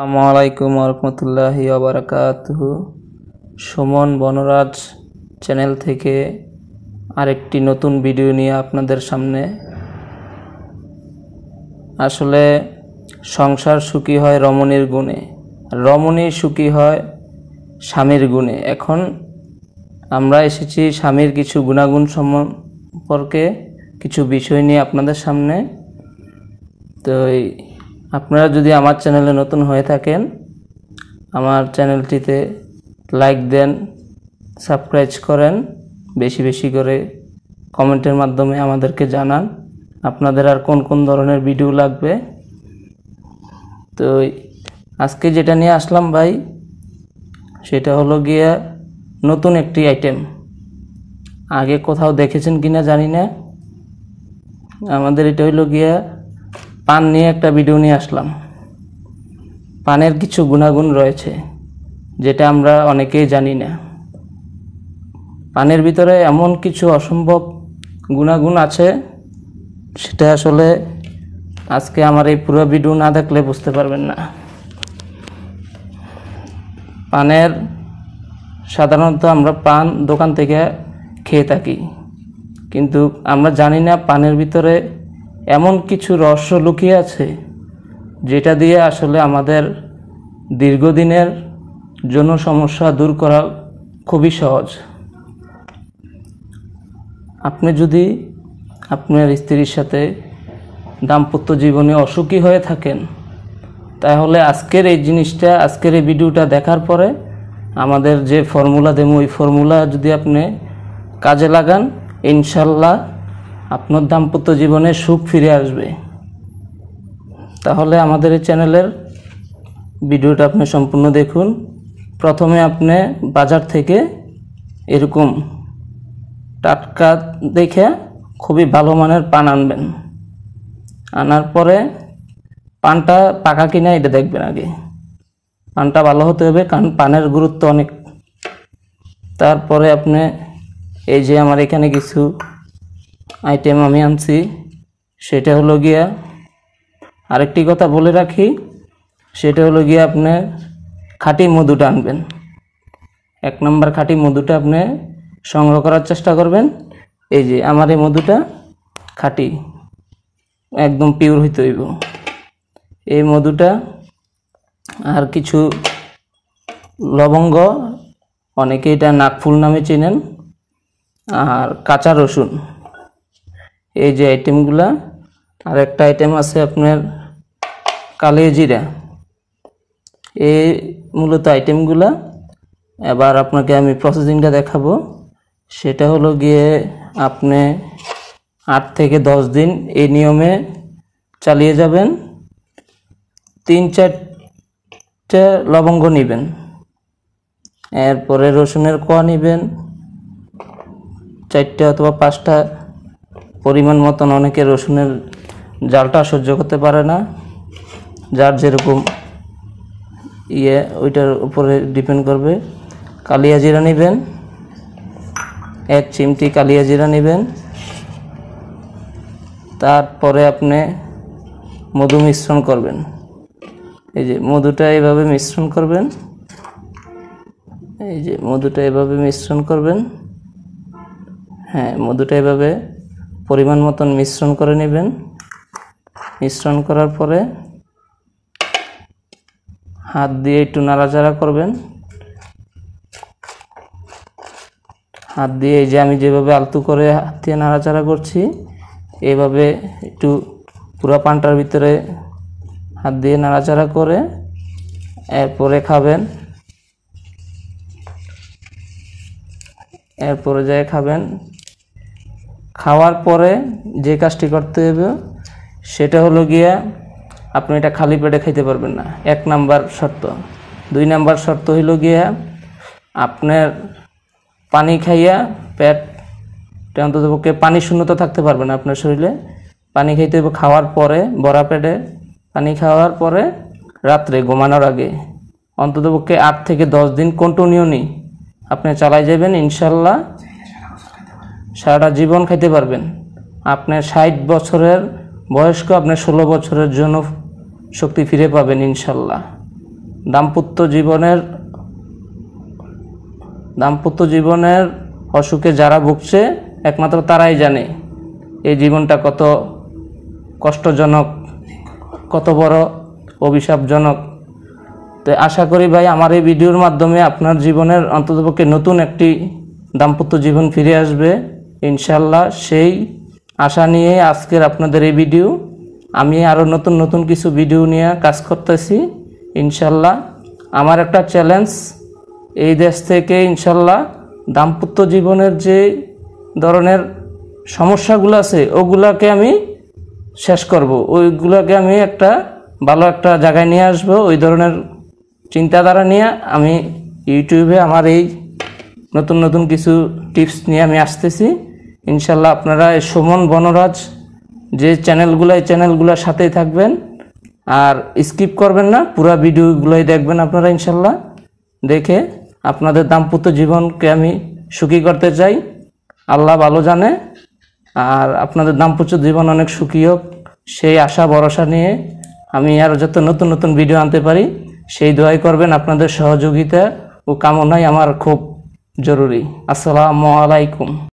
আসসালামু আলাইকুম রহমতুল্লাহি আবরাকাতহু সুমন বনরাজ চ্যানেল থেকে আরেকটি নতুন ভিডিও নিয়ে আপনাদের সামনে আসলে সংসার সুখী হয় রমণীর গুণে রমণী সুখী হয় স্বামীর গুণে এখন আমরা এসেছি স্বামীর কিছু গুণাগুণ সম্পর্কে কিছু বিষয় নিয়ে আপনাদের সামনে তো আপনারা যদি আমার চ্যানেলে নতুন হয়ে থাকেন আমার চ্যানেলটিতে লাইক দেন সাবস্ক্রাইব করেন বেশি বেশি করে কমেন্টের মাধ্যমে আমাদেরকে জানান আপনাদের আর কোন কোন ধরনের ভিডিও লাগবে তো আজকে যেটা নিয়ে আসলাম ভাই সেটা হলো গিয়া নতুন একটি আইটেম আগে কোথাও দেখেছেন কিনা জানি না আমাদের এটা হইল গিয়া পান নিয়ে একটা ভিডিও নিয়ে আসলাম পানের কিছু গুণাগুণ রয়েছে যেটা আমরা অনেকেই জানি না পানের ভিতরে এমন কিছু অসম্ভব গুণাগুণ আছে সেটা আসলে আজকে আমার এই পুরো ভিডিও না দেখলে বুঝতে পারবেন না পানের সাধারণত আমরা পান দোকান থেকে খেয়ে থাকি কিন্তু আমরা জানি না পানের ভিতরে এমন কিছু রহস্য লুকিয়ে আছে যেটা দিয়ে আসলে আমাদের দীর্ঘদিনের জন্য সমস্যা দূর করা খুবই সহজ আপনি যদি আপনার স্ত্রীর সাথে দাম্পত্য জীবনে অসুখী হয়ে থাকেন তাহলে আজকের এই জিনিসটা আজকের এই ভিডিওটা দেখার পরে আমাদের যে ফর্মুলা দেবো ওই ফর্মুলা যদি আপনি কাজে লাগান ইনশাল্লাহ আপনার দাম্পত্য জীবনে সুখ ফিরে আসবে তাহলে আমাদের এই চ্যানেলের ভিডিওটা আপনি সম্পূর্ণ দেখুন প্রথমে আপনি বাজার থেকে এরকম টাটকা দেখে খুবই ভালো মানের পান আনবেন আনার পরে পানটা পাকা কিনা এটা দেখবেন আগে পানটা ভালো হতে হবে কারণ পানের গুরুত্ব অনেক তারপরে আপনি এই যে আমার এখানে কিছু আইটেম আমি আনছি সেটা হলো গিয়া আরেকটি কথা বলে রাখি সেটা হলো গিয়া আপনি খাঁটি মধুটা আনবেন এক নম্বর খাঁটি মধুটা আপনি সংগ্রহ করার চেষ্টা করবেন এই যে আমার এই মধুটা খাঁটি একদম পিওর হইতে হইব এই মধুটা আর কিছু লবঙ্গ অনেকে এটা নাকফুল নামে চেনেন আর কাঁচা রসুন এই যে আইটেমগুলা আর একটা আইটেম আছে আপনার কালে জিরা এই মূলত আইটেমগুলা এবার আপনাকে আমি প্রসেসিংটা দেখাবো সেটা হলো গিয়ে আপনি আট থেকে দশ দিন এই নিয়মে চালিয়ে যাবেন তিন চারটে লবঙ্গ নেবেন এরপরে রসুনের কোয়া নেবেন চারটে অথবা পাঁচটা পরিমাণ মতন অনেকে রসুনের জালটা সহ্য করতে পারে না যার যেরকম ইয়ে ওইটার উপরে ডিপেন্ড করবে কালিয়া জিরা নেবেন এক চিমটি কালিয়া জিরা নেবেন তারপরে আপনি মধু মিশ্রণ করবেন এই যে মধুটা এভাবে মিশ্রণ করবেন এই যে মধুটা এভাবে মিশ্রণ করবেন হ্যাঁ মধুটা এভাবে পরিমাণ মতন মিশ্রণ করে নেবেন মিশ্রণ করার পরে হাত দিয়ে একটু নাড়াচাড়া করবেন হাত দিয়ে এই যে আমি যেভাবে আলতু করে হাত দিয়ে নাড়াচাড়া করছি এভাবে একটু পুরো পানটার ভিতরে হাত দিয়ে নাড়াচাড়া করে এরপরে খাবেন এরপরে যায় খাবেন খাওয়ার পরে যে কাজটি করতে হবে সেটা হলো গিয়া আপনি এটা খালি পেটে খাইতে পারবেন না এক নাম্বার শর্ত দুই নাম্বার শর্ত হইল গিয়া আপনার পানি খাইয়া পেট অন্তত পক্ষে পানি শূন্যতা থাকতে পারবে না আপনার শরীরে পানি খাইতে হবে খাওয়ার পরে বড়া পেটে পানি খাওয়ার পরে রাত্রে ঘুমানোর আগে অন্ততপক্ষে আট থেকে দশ দিন কন্টিনিউনি আপনি চালাই যাবেন ইনশাল্লাহ সারাটা জীবন খাইতে পারবেন আপনার ষাট বছরের বয়স্ক আপনার ষোলো বছরের জন্য শক্তি ফিরে পাবেন ইনশাল্লাহ দাম্পত্য জীবনের দাম্পত্য জীবনের অসুখে যারা ভুগছে একমাত্র তারাই জানে এই জীবনটা কত কষ্টজনক কত বড় অভিশাপজনক তো আশা করি ভাই আমার এই ভিডিওর মাধ্যমে আপনার জীবনের অন্ততপক্ষে নতুন একটি দাম্পত্য জীবন ফিরে আসবে ইনশাল্লাহ সেই আশা নিয়ে আজকের আপনাদের এই ভিডিও আমি আরও নতুন নতুন কিছু ভিডিও নিয়ে কাজ করতেছি ইনশাল্লাহ আমার একটা চ্যালেঞ্জ এই দেশ থেকে ইনশাল্লাহ দাম্পত্য জীবনের যে ধরনের সমস্যাগুলো আছে ওগুলাকে আমি শেষ করব ওইগুলোকে আমি একটা ভালো একটা জায়গায় নিয়ে আসব ওই ধরনের চিন্তাধারা নিয়ে আমি ইউটিউবে আমার এই নতুন নতুন কিছু টিপস নিয়ে আমি আসতেছি ইনশাল্লাহ আপনারা এই সুমন বনরাজ যে চ্যানেলগুলো এই চ্যানেলগুলোর সাথেই থাকবেন আর স্কিপ করবেন না পুরা ভিডিওগুলোই দেখবেন আপনারা ইনশাল্লাহ দেখে আপনাদের দাম্পত্য জীবনকে আমি সুখী করতে চাই আল্লাহ ভালো জানে আর আপনাদের দাম্পত্য জীবন অনেক সুখী হোক সেই আশা ভরসা নিয়ে আমি আর যত নতুন নতুন ভিডিও আনতে পারি সেই দোয়াই করবেন আপনাদের সহযোগিতা ও কামনাই আমার খুব জরুরি আসসালামু আলাইকুম